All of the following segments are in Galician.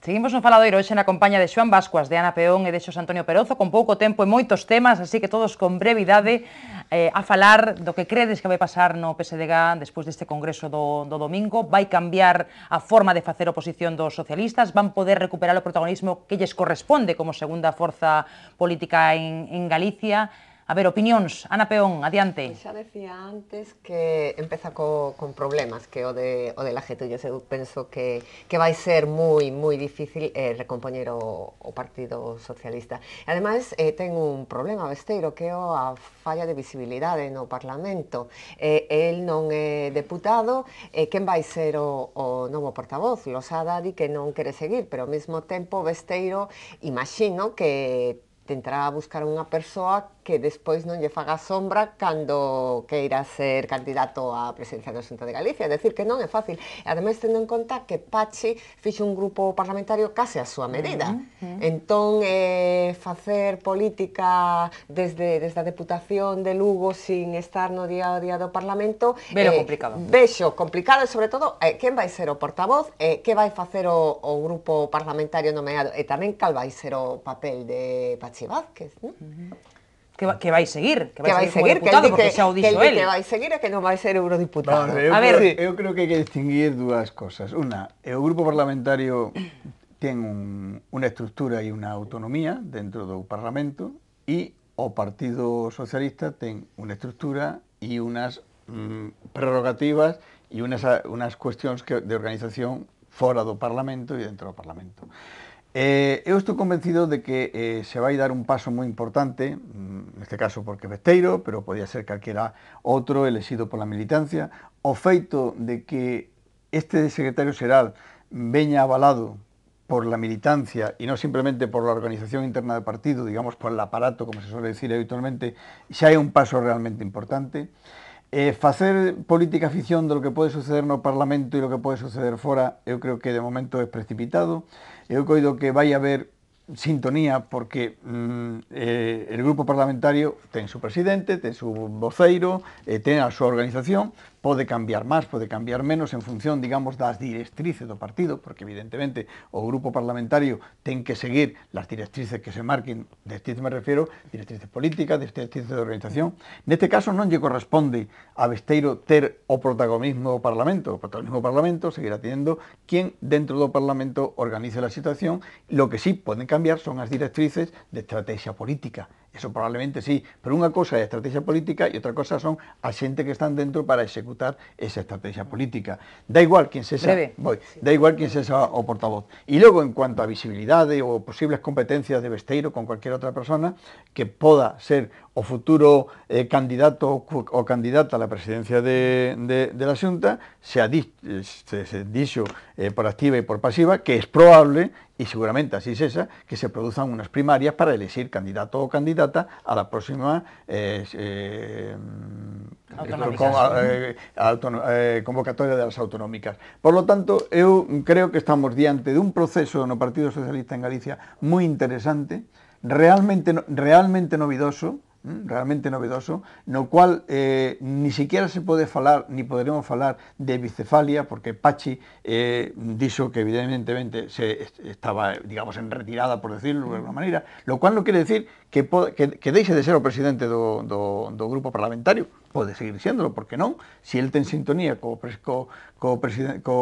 Seguimos no Faladoiro hoxe na compañía de Xoan Vascuas, de Ana Peón e de Xos Antonio Perozo, con pouco tempo e moitos temas, así que todos con brevidade eh, a falar do que credes que vai pasar no PSDG despois deste congreso do, do domingo. Vai cambiar a forma de facer oposición dos socialistas, van poder recuperar o protagonismo que lles corresponde como segunda forza política en, en Galicia A ver, opinións, Ana Peón, adiante. Xa decía antes que empeza co, con problemas, que o de, o de la yo eu penso que, que vai ser moi, moi difícil eh, recompoñer o, o Partido Socialista. E ademais, eh, ten un problema besteiro, que é a falla de visibilidade no Parlamento. Eh, el non é deputado, eh, quen vai ser o, o novo portavoz? Losada di que non quere seguir, pero ao mesmo tempo Besteiro, imagino que tentará buscar unha persoa que despois non lle faga sombra cando queira ser candidato á presidencia do Xunta de Galicia. É decir, que non é fácil. E ademais, tendo en conta que Pachi fixe un grupo parlamentario case a súa medida. Uh -huh. Entón, eh, facer política desde, desde a Deputación de Lugo sin estar no día a día do Parlamento... Vero eh, complicado. Vexo complicado e, sobre todo, eh, quen vai ser o portavoz, eh, que vai facer o, o grupo parlamentario nomeado e tamén cal vai ser o papel de Pachi Vázquez. Uh -huh que, va, que vai seguir, que vai, que vai seguir, seguir deputado, que porque xa o dixo que el. Que vai seguir é que non vai ser eurodiputado. Vale, eu, a ver, creo, eu creo que hai que distinguir dúas cosas. Una, o grupo parlamentario ten un, unha estructura e unha autonomía dentro do Parlamento e o Partido Socialista ten unha estructura e unhas mm, prerrogativas e unhas, unhas cuestións que, de organización fora do Parlamento e dentro do Parlamento. Eh, eu estou convencido de que eh, se vai dar un paso moi importante, mm, neste caso porque Besteiro, pero podía ser calquera outro elexido pola militancia, o feito de que este secretario xeral veña avalado por la militancia y no simplemente por la organización interna del partido, digamos por el aparato, como se suele decir habitualmente, xa é un paso realmente importante. E eh, facer política ficción do que pode suceder no Parlamento e do que pode suceder fora, eu creo que de momento é precipitado. Eu coido que vai haber sintonía porque mm, eh, el grupo parlamentario ten su presidente, ten su voceiro, eh, ten a súa organización, pode cambiar máis, pode cambiar menos en función, digamos, das directrices do partido, porque evidentemente o grupo parlamentario ten que seguir las directrices que se marquen, directrices me refiero, directrices políticas, directrices de organización. Neste caso non lle corresponde a Besteiro ter o protagonismo do Parlamento, o protagonismo do Parlamento seguirá tendo quen dentro do Parlamento organice a situación, lo que sí poden cambiar son as directrices de estrategia política, Eso probablemente sí, pero unha cosa é a estrategia política e outra cosa son a xente que están dentro para executar esa estrategia política. Da igual quen sexa, Breve. Voy, sí. da igual quen sexa o portavoz. E logo, en cuanto a visibilidade ou posibles competencias de Besteiro con cualquier outra persona que poda ser futuro eh, candidato o candidata a la presidencia de, la Junta se ha dicho, eh, por activa y por pasiva que es probable, y seguramente así es esa, que se produzcan unas primarias para elegir candidato o candidata a la próxima eh, convocatoria de las autonómicas. Por lo tanto, yo creo que estamos diante de un proceso en no Partido Socialista en Galicia muy interesante, realmente, realmente novidoso, ¿eh? realmente novedoso, no cual eh, ni siquiera se pode falar, ni poderemos falar de bicefalia, porque Pachi eh, dixo que evidentemente se estaba, digamos, en retirada, por decirlo de alguna maneira, lo cual non quere decir que, que, que deixe de ser o presidente do, do, do grupo parlamentario, pode seguir siéndolo, porque non, si el ten sintonía co, co, co, co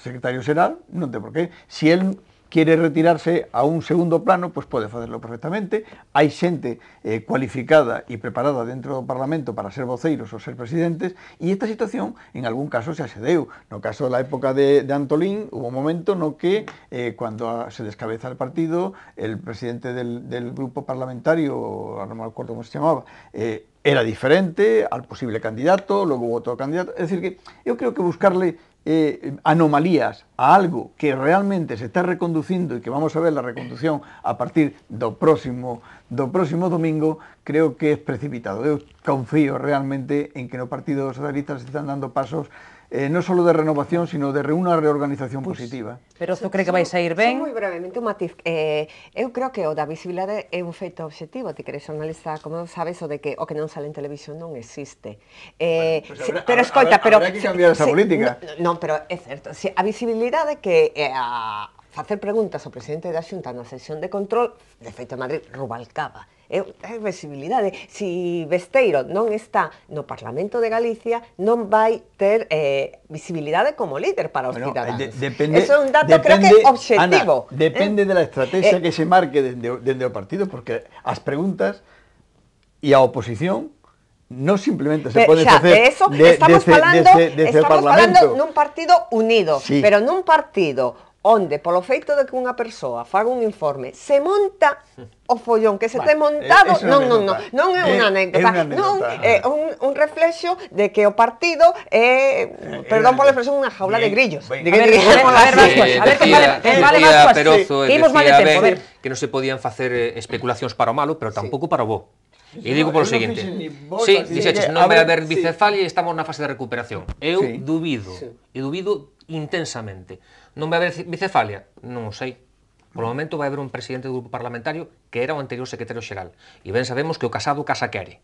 secretario xeral, non ten por qué, si él quere retirarse a un segundo plano, pois pode facelo perfectamente. Hai xente eh, cualificada e preparada dentro do Parlamento para ser voceiros ou ser presidentes, e esta situación en algún caso se asedeu. No caso da época de, de Antolín, hubo un momento no que, eh, cuando se descabeza el partido, el presidente del, del grupo parlamentario, non me acuerdo como se chamaba, eh, era diferente al posible candidato, logo hubo outro candidato. É dicir que eu creo que buscarle eh, anomalías a algo que realmente se está reconduciendo e que vamos a ver la reconducción a partir do próximo do próximo domingo, creo que é precipitado. Eu confío realmente en que no Partido Socialista se están dando pasos eh, non só de renovación, sino de unha reorganización pues, positiva. Pero tú crees cree que vais a ir ben? So, moi brevemente un matiz. Eh, eu creo que o da visibilidade é un feito obxectivo, ti queres analista, como sabes, o de que o que non sale en televisión non existe. Eh, bueno, pues, habrá, pero escoita, pero... Habrá que cambiar si, esa si, política. Non, no, pero é certo. Si, a visibilidade que eh, a facer preguntas ao presidente da Xunta na sesión de control, de feito Madrid, Rubalcaba. É, é visibilidade. Se Besteiro non está no Parlamento de Galicia, non vai ter eh, visibilidade como líder para os bueno, cidadanos. De, depende, Eso é un dato, depende, creo que obxectivo. Ana, eh. depende eh? de estrategia eh, que se marque dende, dende o partido, porque as preguntas e a oposición non simplemente se pode xa, facer de eso de, estamos falando, estamos falando nun partido unido, sí. pero nun partido onde polo feito de que unha persoa faga un informe se monta o follón que se vale, te montado é, non, non, non, non é unha anécdota, é, non é un, un reflexo de que o partido é, é eh, perdón pola eh, expresión, unha jaula bien, de grillos. De que A ver, a ver, a ver, Imos mal de tempo, a ver. Que non se podían facer eh, especulacións para o malo, pero tampouco sí. para o bo. E digo polo seguinte. Si, dixeches, non vai haber bicefalia e estamos na fase de recuperación. Eu dubido, e dubido intensamente Non vai haber bicefalia? Non o sei. Por o momento vai haber un presidente do grupo parlamentario que era o anterior secretario xeral. E ben sabemos que o casado casa quere.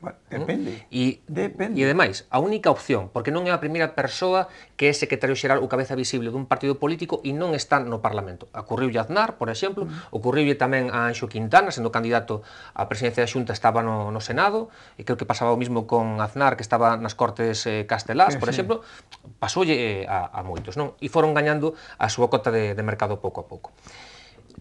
Mm. Depende. Y, Depende. E ademais, a única opción, porque non é a primeira persoa que é secretario xeral ou cabeza visible dun partido político e non está no Parlamento. Ocurriulle Aznar, por exemplo, mm. ocurriu tamén a Anxo Quintana, sendo candidato á presidencia da Xunta, estaba no, no Senado, e creo que pasaba o mismo con Aznar, que estaba nas Cortes eh, Castelás, sí, por exemplo, pasoulle eh, a, a moitos, non? E foron gañando a súa cota de, de mercado pouco a pouco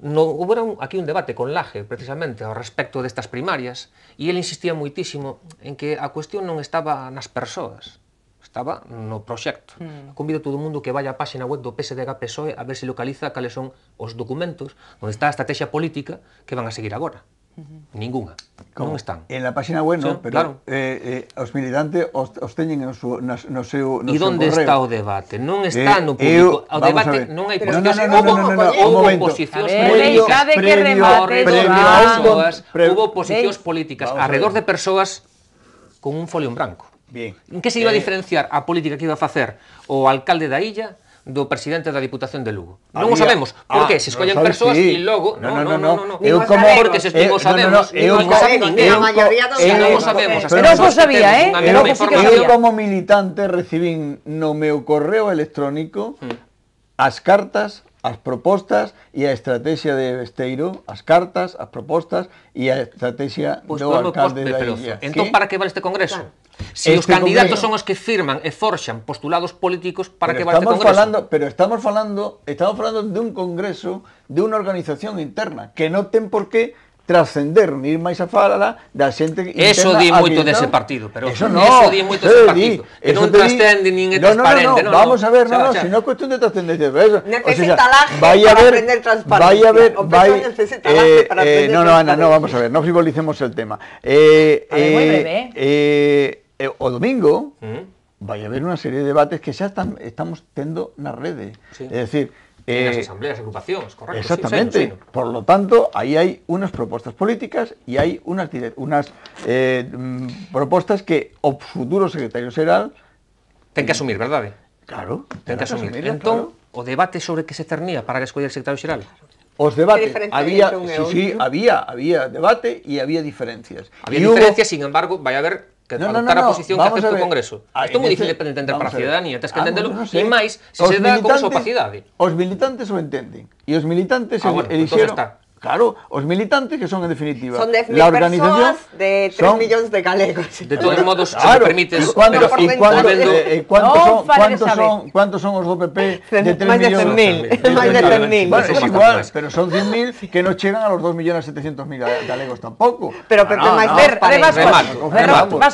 no, hubo aquí un debate con Laje, precisamente, ao respecto destas primarias, e ele insistía moitísimo en que a cuestión non estaba nas persoas, estaba no proxecto. Mm. Convido todo o mundo que vaya á páxina web do PSDG PSOE a ver se localiza cales son os documentos onde está a estrategia política que van a seguir agora. Ninguna. Como? Non están. En la página web, no, sí, pero claro. eh, eh, os militantes os, os teñen no, su, nas, no seu no E onde correo. está o debate? Non eh, está eh, no público. Eu, o debate non hai posición. Non, non, non, non, non, non, houbo políticas. Houve previo, houbo oposicións políticas alrededor de persoas con un folio en branco. Bien. En que se iba a eh. diferenciar a política que iba a facer o alcalde da illa do presidente da Diputación de Lugo. Ah, non o sabemos, por que ah, se escollen persoas e logo, non, non, non, non, eu como porque se eh, non sabemos, eu non sabemos, non o sabía, eh? Eu como militante recibín no meu correo electrónico mm. as cartas as propostas e a estrategia de Besteiro, as cartas, as propostas e a estrategia pues pois do alcalde da Illa. Entón, para que vale este congreso? Claro. Se si este os candidatos Congreso... son os que firman e forxan postulados políticos para pero que vaya este Congreso. Falando, pero estamos falando, estamos falando de un Congreso, de unha organización interna, que non ten por qué trascender, ni ir máis a fala da xente interna Eso di moito dese partido, pero eso, no, eso di moito dese eh, partido. Di, que non trascende, nin é transparente. No, no, no, no, vamos a ver, no, no, se non é cuestión de trascender. Necesita laje o sea, vai para ver, aprender transparencia. Vai a ver, vai, eh, non, eh, no, no, Ana, no, vamos a ver, non frivolicemos el tema. Eh, a ver, eh, breve. Eh, Eh, o domingo, vaya a haber una serie de debates que ya están, estamos teniendo las redes. Es decir... las eh, asambleas, agrupaciones, correcto. Exactamente. Por lo tanto, ahí hay unas propuestas políticas y hay unas, unas eh, mm, propuestas que o futuro secretario general... Ten que asumir, ¿verdad? Claro. Ten que asumir. o debate sobre qué se cernía para que el secretario general. Os debate, había, sí, sí, había, había debate y había diferencias. Había diferencias, sin embargo, vaya a haber que no, adoptar no, no, a posición que acepta o Congreso. Ah, Isto é moi difícil de entender para a ciudadanía, tens que ah, entenderlo, e máis se os se dá como opacidade. Os militantes o entenden, e os militantes ah, bueno, elixeron... Está. Claro, os militantes que son en definitiva son la organización de 3 son... millóns de galegos. De todos modos, claro, me permites, ¿cuánto, pero e cuánto, eh, no, son, cuántos son, cuántos son os do PP de 3 máis millóns? Máis de 100.000. Bueno, é igual, pero son 100.000 que non chegan a los 2.700.000 galegos tampouco. Pero pero ah, no, máis no, ver, además,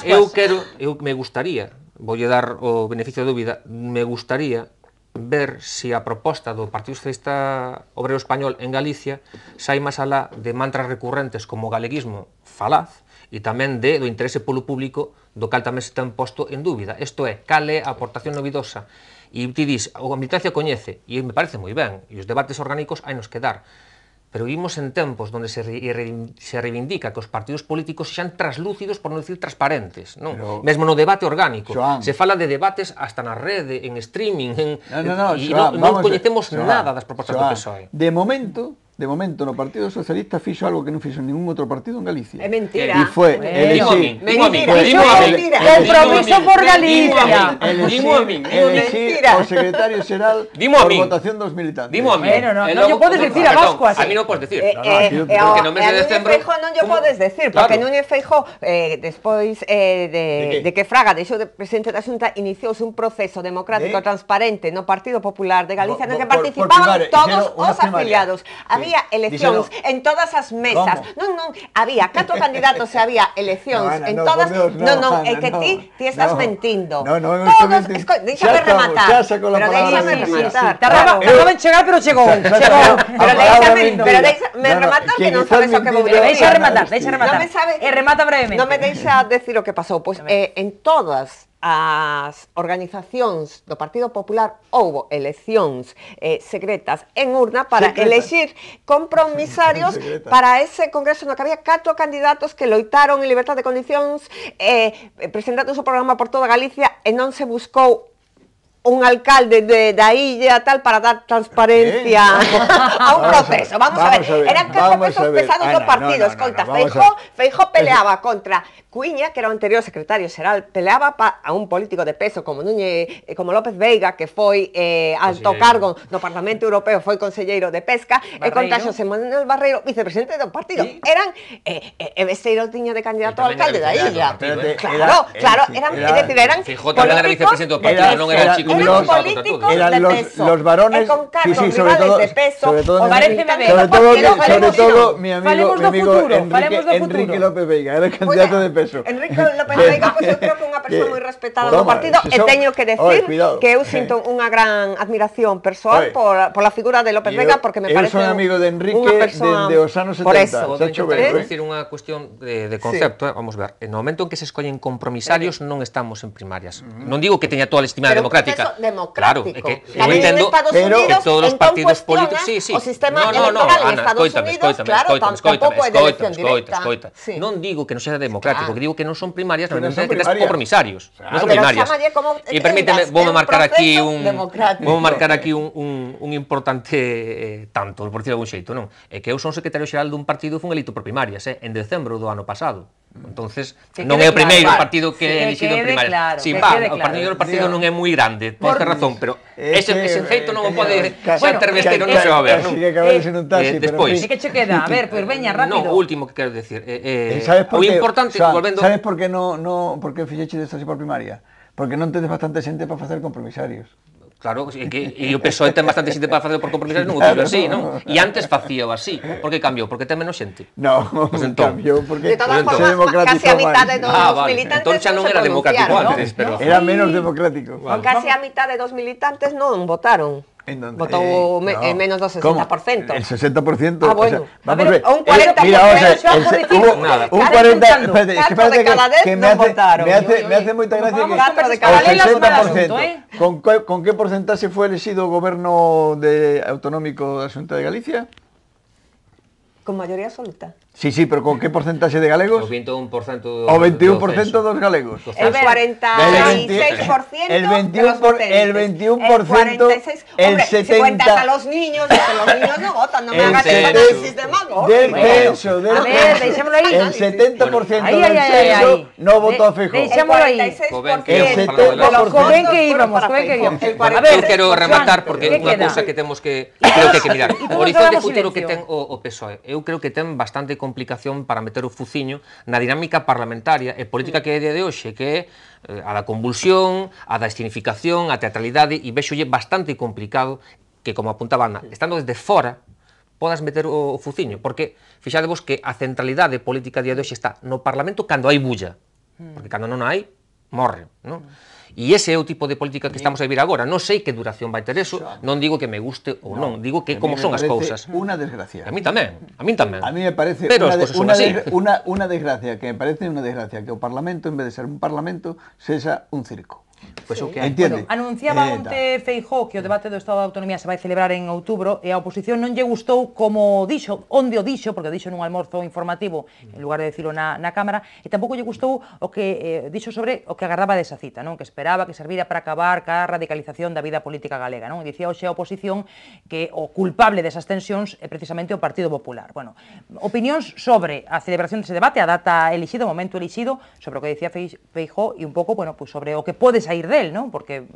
eu quero, eu me gustaría, voulle dar o beneficio da dúbida, me gustaría ver se si a proposta do Partido Socialista Obrero Español en Galicia sai máis alá de mantras recurrentes como o galeguismo falaz e tamén de do interese polo público do cal tamén se ten posto en dúbida. Isto é, cal é a aportación novidosa? E ti dis, a militancia coñece, e me parece moi ben, e os debates orgánicos hai nos que dar Pero vivimos en tempos donde se, re, se reivindica que os partidos políticos sean traslúcidos, por non decir transparentes. Non? Pero, Mesmo no debate orgánico. Joan, se fala de debates hasta na rede, en streaming, en, no, no, no, Joan, non, non coñecemos nada das propostas Joan, do PSOE. De momento, de momento, en los partidos socialistas algo que no hizo ningún otro partido en Galicia. Es mentira. Y fue el Compromiso por Galicia. dimo El secretario general por votación dos militantes. Dimo a mí. no, no, yo puedes decir a Vasco A mí no puedes decir. Eh, eh, eh, porque no me se este No yo puedes decir, porque en un efejo después de, que Fraga de de presidente da Xunta inició un proceso democrático transparente transparente no Partido Popular de Galicia en el que participaban todos los afiliados había elecciones Díselo. en todas las mesas. ¿Cómo? No, no, había cuatro candidatos, había elecciones no, Ana, en no, todas. Dios, no, no, es que ti te estás mentindo. No, no, no. Todos, esco... déjame rematar. Ya con la pero déjame rematar. Tardaban en llegar, pero llegó. Pero déjame, rematar que no sabes lo que voy a Deixa rematar, deixa rematar. No me sabe. Eh, remata brevemente. No me deja decir lo que pasó. Pues eh, en todas as organizacións do Partido Popular houbo eleccións eh, secretas en urna para Secreta. elegir compromisarios Secreta. para ese congreso no que había catro candidatos que loitaron en libertad de condicións eh, presentando o seu programa por toda Galicia e non se buscou un alcalde de da illa tal para dar transparencia a un vamos proceso. A ver, vamos, a ver. ver. Eran pesos pesados Ana, los partidos. No, no, no, Feijó, peleaba Eso. contra Cuña, que era o anterior secretario xeral, peleaba pa, a un político de peso como Núñez, eh, como López Veiga, que foi eh, alto Conselleiro. cargo no Parlamento Europeo, foi conselleiro de Pesca, y eh, e contra José Manuel Barreiro, vicepresidente do partido. ¿Sí? Eran, eh, eh, eh e tiño tiña de candidato a alcalde da illa. Claro, claro, eran, es dicir, eran Feijó también era vicepresidente do partido, non era chico los, políticos eran de los, peso, los varones, con sí, sí, sobre todo, de peso, sobre todo, o parece mi, sobre todo, mi, no, sobre todo mi amigo, mi amigo futuro, Enrique, Enrique López Veiga, era el candidato Oye, de peso. Enrique López Veiga, pues yo creo que é unha persoa moi respetada do partido, e eh, teño que decir que eu sinto unha gran admiración persoal por, la figura de López Vega, porque me parece un amigo de Enrique desde os anos 70. Por eso, é dicir unha cuestión de, de concepto, ¿eh? Vamos a vamos ver, no momento en que se escollen compromisarios non estamos en primarias. Mm. Non digo que teña toda a estimada democrática, democrático. Claro, es que eu entendo pero que todos os partidos políticos, sí, sí. O sistema no, no, electoral no, Ana, en Estados escoítame, Unidos, escoítame, claro, escoítame, escoítame, Sí. Non digo que non sexa democrático, claro. que digo que non son primarias, pero non son primarias. compromisarios, claro. non son primarias. E permíteme, eh, vou marcar aquí un vou marcar aquí un, un, un importante eh, tanto, por decirlo de algún xeito, non? É que eu son secretario xeral dun partido fun elito por primarias, eh, en decembro do ano pasado. Mm. Entonces, que non é o primeiro claro. partido que, é elixido en primaria. Claro, sí, que va, claro. o partido do partido non é moi grande, por esta razón, pero ese, ese feito non o pode xa tervestero non se va a ver. Casi que de ser un eh, taxi, eh, despois, pero... Que che queda? A ver, pois pues, veña, rápido. No, o último que quero decir. Eh, eh, eh sabes por o importante, o sea, volvendo... Sabes por que no, no, por que fixeche así por primaria? Porque non tedes bastante xente para facer compromisarios. Claro, que, e o PSOE ten bastante xente para facer por compromisos, non claro. así, non? E antes vacío así. Por que cambiou? Porque ten menos xente? Non, pues entón, porque de todas formas, casi a mitad de todos ah, vale. militantes entón non era democrático antes, pero... Era menos democrático. Vale. Casi a mitad de dos militantes non votaron. En Votó eh, menos del 60%. El 60%. Ah, o sea, vamos a ver, un 40% mira, o sea, el, nada. Un 40%. Es que me, hace, votaron, me, hace, me hace mucha gracia el 60%. ¿con, ¿Con qué porcentaje fue elegido gobierno de, autonómico de Asunta de Galicia? Con mayoría absoluta. Sí, sí, pero ¿con qué porcentaje de galegos? O 21%. dos galegos. El 46% el 21 el 21 el el 70 a los niños, a los niños no votan, no me hagas el análisis de El 70% del no votó a Fijo. El 70% quiero porque creo que que mirar. futuro que que bastante complicación para meter o fuciño na dinámica parlamentaria e política que é de hoxe, que é eh, a da convulsión, a da escenificación, a teatralidade, e vexolle bastante complicado que, como apuntaba Ana, estando desde fora, podas meter o fuciño, porque fixadevos que a centralidade política de hoxe está no Parlamento cando hai bulla, hmm. porque cando non hai, morre, non? Hmm. E ese é o tipo de política que estamos a vivir agora. Non sei que duración vai ter eso, non digo que me guste ou non, digo que como son as cousas. Unha desgracia. A mí tamén, a mí tamén. A mí me parece Pero unha, unha, unha, unha desgracia, que me parece unha desgracia que o Parlamento, en vez de ser un Parlamento, sexa un circo. Pues sí. o que hai. Entende? Bueno, anunciaba eh, onte Feijó que o debate do Estado da Autonomía se vai celebrar en outubro e a oposición non lle gustou como dixo, onde o dixo, porque o dixo nun almorzo informativo en lugar de dicilo na, na Cámara, e tampouco lle gustou o que eh, dixo sobre o que agardaba desa cita, non que esperaba que servira para acabar ca radicalización da vida política galega. Non? E dicía hoxe a oposición que o culpable desas tensións é precisamente o Partido Popular. Bueno, opinións sobre a celebración dese debate, a data elixida, o momento elixido, sobre o que dicía Feijó e un pouco bueno, pues pois sobre o que pode salir sair del, non? Porque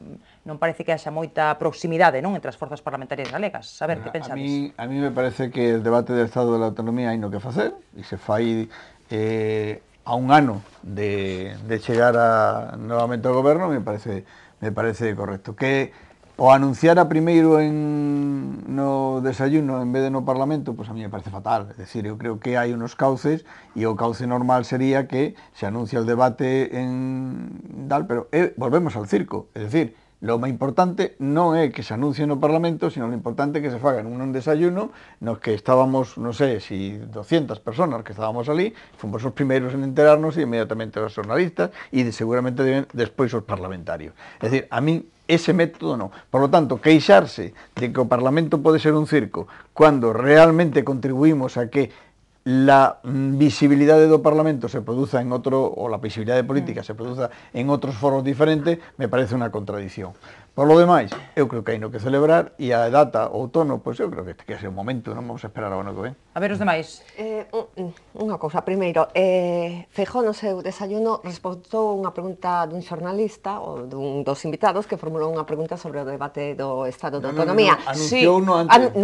non parece que haxa moita proximidade non entre as forzas parlamentarias galegas. A ver, que pensades? A mí, a mí me parece que o debate do Estado da Autonomía hai no que facer, e se fai eh, a un ano de, de chegar a, novamente ao goberno, me parece me parece correcto. Que o anunciar a primeiro en, no desayuno en vez de no Parlamento, pois pues a mí me parece fatal. É dicir, eu creo que hai unos cauces e o cauce normal sería que se anuncia o debate en dal, pero eh, volvemos ao circo. É dicir, Lo más importante no es que se anuncie el Parlamento, sino lo importante es que se hagan en un desayuno los que estábamos, no sé, si 200 personas que estábamos allí, fuimos los primeros en enterarnos y inmediatamente los jornalistas y seguramente después los parlamentarios. Es decir, a mí ese método no. Por lo tanto, queixarse de que el Parlamento puede ser un circo cuando realmente contribuimos a que la visibilidad de dos parlamentos se produzca en otro, o la visibilidad de política mm. se produzca en otros foros diferentes, me parece una contradicción. Por lo demais, eu creo que hai no que celebrar e a data o outono, pois eu creo que este que é o momento, non vamos a esperar ao ano que eh. ven. A ver os demais. Eh, unha cousa, primeiro, eh, Feijó no seu desayuno respondou unha pregunta dun xornalista ou dun dos invitados que formulou unha pregunta sobre o debate do Estado de Autonomía. No, no, no. Anunciou sí. no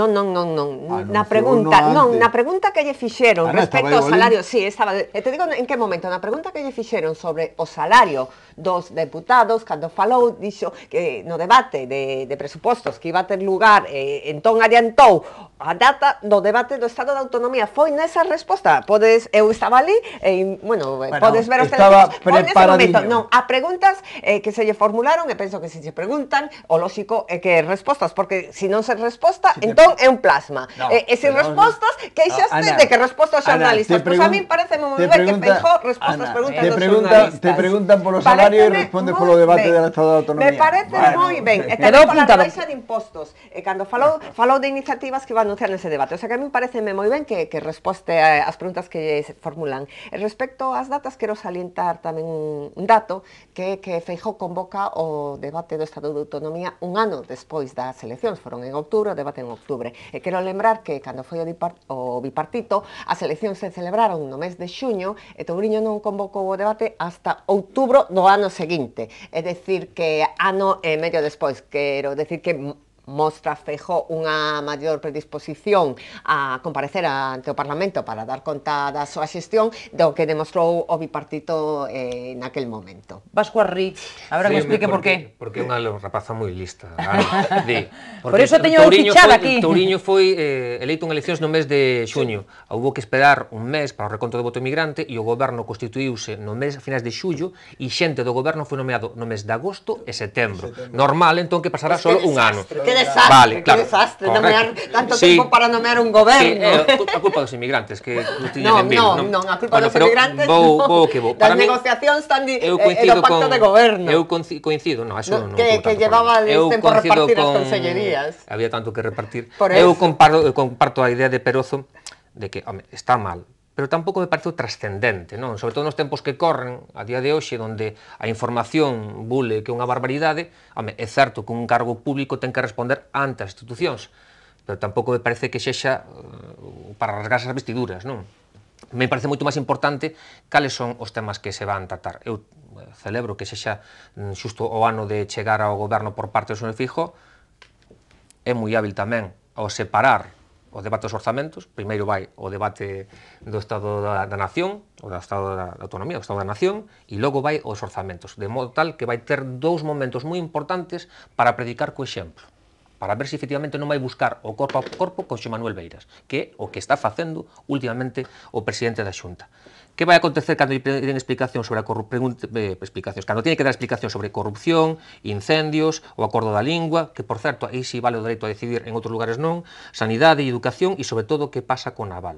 non, non, non, non. na pregunta, no non, na pregunta que lle fixeron Ana, ah, respecto ao salario, sí, estaba, e te digo en que momento, na pregunta que lle fixeron sobre o salario dos deputados, cando falou, dixo que no debate de, de presupostos que iba a ter lugar eh, entón adiantou a data do debate do Estado da Autonomía foi nesa resposta podes, eu estaba ali e, bueno, bueno podes ver os teléfonos non, a preguntas eh, que se lle formularon e penso que se lle preguntan o lógico é que respostas porque se si non se resposta si entón te... é un plasma no, e, e se si respostas no, que xaste de que respostas xornalistas pois pues a mí parece moi ben que feijo respostas Ana, preguntas te pregunta, dos pregunta, te preguntan polo salario e respondes polo debate ben, Estado da Autonomía me parece bueno, moi moi ben. E tamén pola baixa de impostos. E eh, cando falou, falou de iniciativas que va anunciar nese debate. O sea, que a mí pareceme moi ben que, que resposte as preguntas que se formulan. E eh, respecto ás datas, quero salientar tamén un dato que, que Feijó convoca o debate do Estado de Autonomía un ano despois das eleccións. Foron en outubro, o debate en outubro. E eh, quero lembrar que cando foi o, o bipartito, as eleccións se celebraron no mes de xuño e Touriño non convocou o debate hasta outubro do ano seguinte. É decir, que ano e medio después quiero decir que mostra Feijó unha maior predisposición a comparecer ante o Parlamento para dar conta da súa xestión do que demostrou o bipartito eh, naquel momento. Vasco Arri, agora sí, que explique por qué. Porque é unha rapaza moi lista. di, por iso teño Touriño fichado aquí. Touriño foi eh, eleito en eleccións no mes de xuño. Sí. que esperar un mes para o reconto do voto emigrante e o goberno constituíuse no mes a finais de xullo e xente do goberno foi nomeado no mes de agosto e setembro. setembro. Normal, entón, que pasará só un ano que desastre, vale, claro, qué desastre nomear, tanto sí, tempo para nomear un goberno. Sí, eh, a culpa dos inmigrantes que non tiñan no, en non, non, a culpa bueno, dos inmigrantes vou, no, vou que vou. Para das mí, negociacións tan di, eu eh, pacto con, de goberno. Eu coincido, no, eso no, non que, que llevaba el tempo repartir con, as consellerías. Había tanto que repartir. eu comparto, eh, comparto a idea de Perozo de que, home, está mal, pero tampouco me pareceu trascendente, non? Sobre todo nos tempos que corren, a día de hoxe, onde a información bule que é unha barbaridade, home, é certo que un cargo público ten que responder ante as institucións, pero tampouco me parece que sexa eh, para rasgarse as vestiduras, non? Me parece moito máis importante cales son os temas que se van tratar. Eu eh, celebro que sexa mm, xusto o ano de chegar ao goberno por parte do Sonho Fijo, é moi hábil tamén ao separar o debate dos orzamentos, primeiro vai o debate do Estado da, da Nación, o do Estado da, da Autonomía, o Estado da Nación, e logo vai os orzamentos, de modo tal que vai ter dous momentos moi importantes para predicar co exemplo para ver se efectivamente non vai buscar o corpo a corpo con Xo Manuel Beiras, que é o que está facendo últimamente o presidente da Xunta. Que vai acontecer cando lle piden explicacións sobre a corrupción, eh, explicacións, cando tiene que dar explicacións sobre corrupción, incendios, o acordo da lingua, que por certo, aí si vale o dereito a decidir, en outros lugares non, sanidade e educación e sobre todo que pasa con Naval,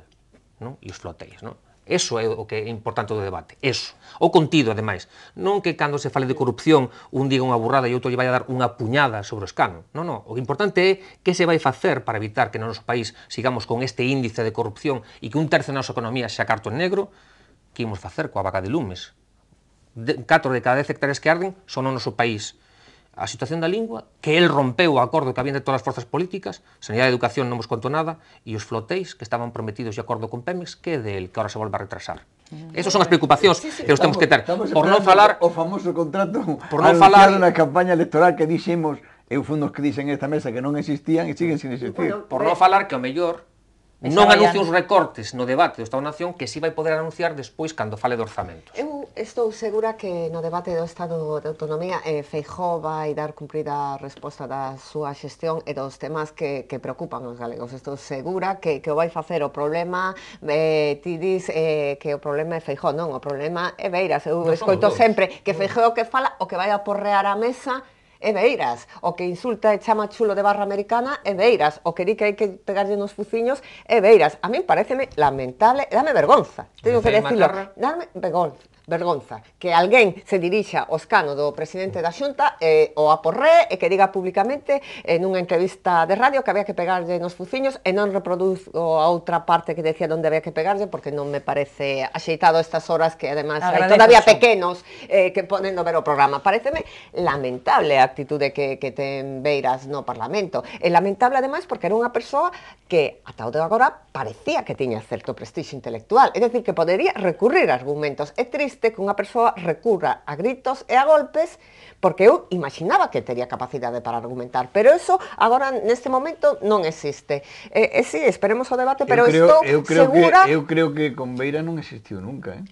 non? E os floteis, non? Eso é o que é importante do debate, eso. O contido, ademais. Non que cando se fale de corrupción un diga unha burrada e outro lle vai a dar unha puñada sobre o escano. Non, non. O importante é que se vai facer para evitar que no noso país sigamos con este índice de corrupción e que un terzo da nosa economía xa en negro, que imos facer coa vaca de lumes. De, 4 de cada 10 hectáreas que arden son no noso país a situación da lingua, que el rompeu o acordo que había de todas as forzas políticas, sanidade e educación non vos contou nada, e os floteis que estaban prometidos de acordo con Pemex, que é del que ahora se volve a retrasar. Mm. Esas son as preocupacións sí, sí, que nos temos que ter. Por non falar o famoso contrato por non falar na campaña electoral que dixemos, eu fundos que dixen esta mesa que non existían e siguen sin existir. Bueno, por non falar que o mellor non anuncia os recortes no debate do Estado Nación que si vai poder anunciar despois cando fale do orzamento. Eu estou segura que no debate do Estado de Autonomía eh, Feijó vai dar cumprida a resposta da súa xestión e dos temas que, que preocupan os galegos. Estou segura que, que o vai facer o problema eh, ti dis eh, que o problema é Feijó, non, o problema é Beiras. Eu no escoito sempre que Feijó que fala o que vai a porrear a mesa Eveiras o que insulta el chama chulo de barra americana, Eveiras o que di que hay que pegarle unos fuciños, Eveiras. A mí parece lamentable, dame vergonza, tengo que decirlo, dame vergonza, vergonza que alguén se dirixa ao escano do presidente da Xunta e eh, o aporré e que diga publicamente en eh, unha entrevista de radio que había que pegarlle nos fuciños e non reproduzo a outra parte que decía onde había que pegarlle porque non me parece axeitado estas horas que además hai todavía pequenos eh, que ponen no ver o programa. Pareceme lamentable a actitude que, que ten Beiras no Parlamento. E lamentable ademais porque era unha persoa que ata o de agora parecía que tiña certo prestixo intelectual. É dicir, que podería recurrir a argumentos. É triste triste que unha persoa recurra a gritos e a golpes porque eu imaginaba que tería capacidade para argumentar, pero eso agora neste momento non existe. E, eh, si, sí, esperemos o debate, pero isto creo, estou eu creo segura... Que, eu creo que con Beira non existiu nunca, eh?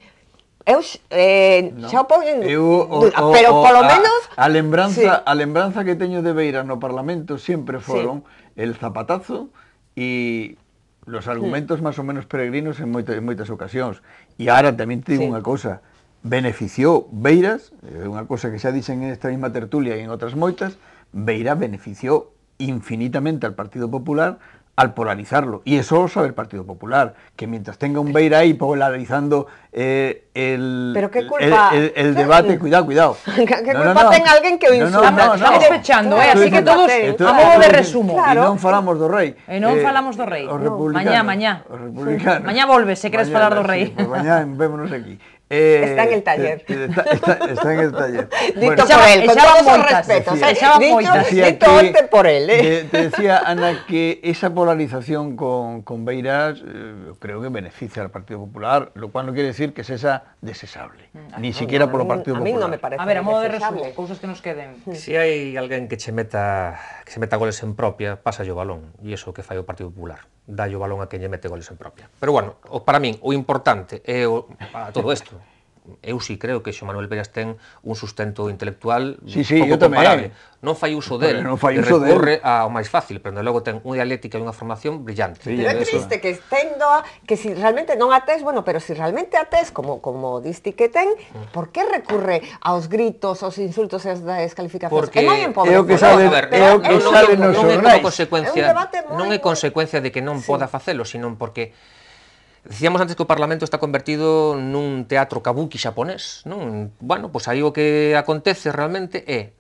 Eu eh, no. xa o eu, o, o, pero o, polo menos a, a lembranza sí. a lembranza que teño de Beira no Parlamento sempre foron sí. el zapatazo e los hmm. argumentos sí. máis ou menos peregrinos en moitas, en moitas ocasións. E ahora tamén te digo sí. unha cousa, benefició Beiras, é unha cosa que xa dixen nesta mesma tertulia e en outras moitas, Beira beneficiou infinitamente al Partido Popular al polarizarlo. E eso o sabe o Partido Popular, que mientras tenga un Beira aí polarizando eh, el, ¿Pero que culpa? el, el, el debate, cuidado, cuidado. Que culpa no, culpa no, ten alguén que o insulta? No, no, no, Estamos no. fechando, eh, así que todos estoy, a modo de resumo. Claro. E non falamos do rei. E eh, non eh, falamos do rei. Eh, os republicanos. Mañá, mañá. Mañá volve, se queres falar do rei. Sí, pues mañá vémonos aquí. Eh, eh, está en el taller. Está, en el taller. Bueno, por él, con todo respeto. ¿eh? Dito, por él. Te decía, Ana, que esa polarización con, con Beiras creo que beneficia al Partido Popular, lo cual no quiere decir que sea esa desesable, mm, ni siquiera por el Partido a Popular. A mí no me parece A ver, a modo de resumen, cosas que nos queden. Mm. Si hay alguien que se meta, que se meta goles en propia, pasa yo balón, y eso que falló el Partido Popular. dalle o balón a quen lle mete goles en propia. Pero bueno, o, para min, o importante é o, a todo isto, eu si creo que Xo Manuel Peras ten un sustento intelectual sí, sí, pouco comparable. Tamén. Non fai uso del, non fai uso recorre del. ao máis fácil, pero logo ten unha dialéctica e unha formación brillante. Sí, pero é triste eso. que estendo a, que si realmente non a bueno, pero si realmente a como, como diste que ten, mm. por que recurre aos gritos, aos insultos e as descalificacións? Porque é o que sale, ver, é o que sale nos non, non, non, non, é consecuencia, non é consecuencia de que non sí. poda facelo, senón porque Dicíamos antes que o Parlamento está convertido nun teatro kabuki xaponés, non? Bueno, pois aí o que acontece realmente é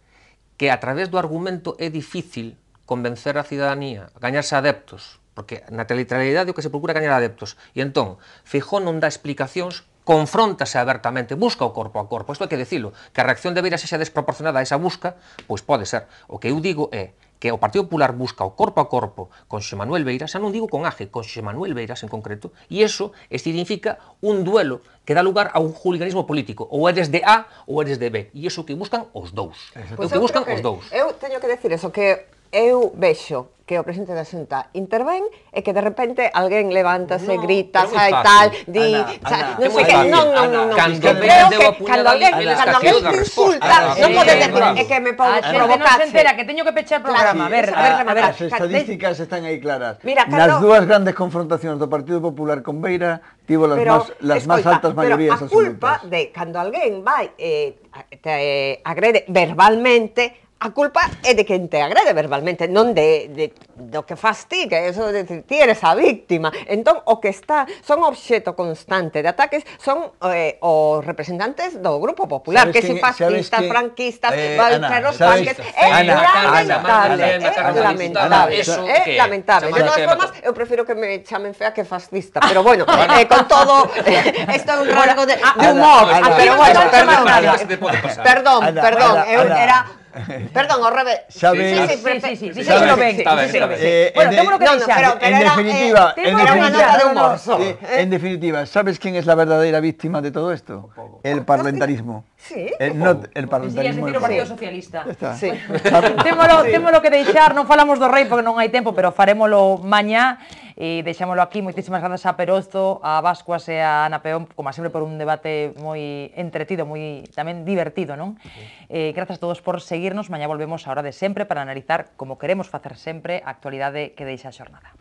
que a través do argumento é difícil convencer a cidadanía, gañarse adeptos, porque na literalidade o que se procura gañar adeptos. E entón, Feijón non dá explicacións confrontase abertamente, busca o corpo a corpo, isto hai que dicilo, que a reacción de Beira sexa desproporcionada a esa busca, pois pode ser. O que eu digo é que o Partido Popular busca o corpo a corpo con Xe Manuel Beiras, xa non digo con Aje, con Xe Manuel Beiras en concreto, e iso significa un duelo que dá lugar a un juliganismo político, ou eres de A ou eres de B, e iso que buscan os dous, o que pois buscan os dous. Eu teño que decir eso, que eu vexo que o presidente da Xunta intervén e que de repente alguén levántase, no, grita, sai tal, di, Ana, Ana, non sei que, non, non, non, non. Cando creo que cando alguén, cando alguén te insulta, non podes decir, é que me pode provocar. Non se entera que teño que pechar o programa, a ver, a ver, a ver. As estadísticas están aí claras. Nas dúas grandes confrontacións do Partido Popular con Beira, tivo las más, las más altas mayorías pero a culpa absolutas. de cando alguén vai eh, te eh, agrede verbalmente a culpa é de quen te agrede verbalmente, non de, de do que faz ti, que eso de ti eres a víctima. Entón, o que está son obxeto constante de ataques son eh, os representantes do Grupo Popular, que, que fascista, fascistas, que, franquistas, eh, va a entrar os panques, é lamentable, é lamentable, é lamentable. De todas formas, eu prefiro que me chamen fea que fascista, pero bueno, eh, con todo, isto é un rasgo de, de humor, pero bueno, perdón, perdón, perdón, era Perdón, al revés. Ya sí, sí, sí, sí, lo ven. Eh, bueno, lo que en definitiva, eh, en definitiva, eh, en definitiva, ¿sabes quién es la verdadera víctima de todo esto? El parlamentarismo. Sí. El, no, el parlamentarismo. Sí, Partido Socialista. Sí. Témolo, témolo que deixar, non falamos do rei porque non hai tempo, pero faremoslo mañá. Y dejémoslo aquí. Muchísimas gracias a Perozo, a Vascuas y e a Ana Peón, como siempre, por un debate muy entretido, muy también divertido. ¿no? Eh, gracias a todos por seguirnos. Mañana volvemos a hora de siempre para analizar, como queremos hacer siempre, actualidad de que deixa a jornada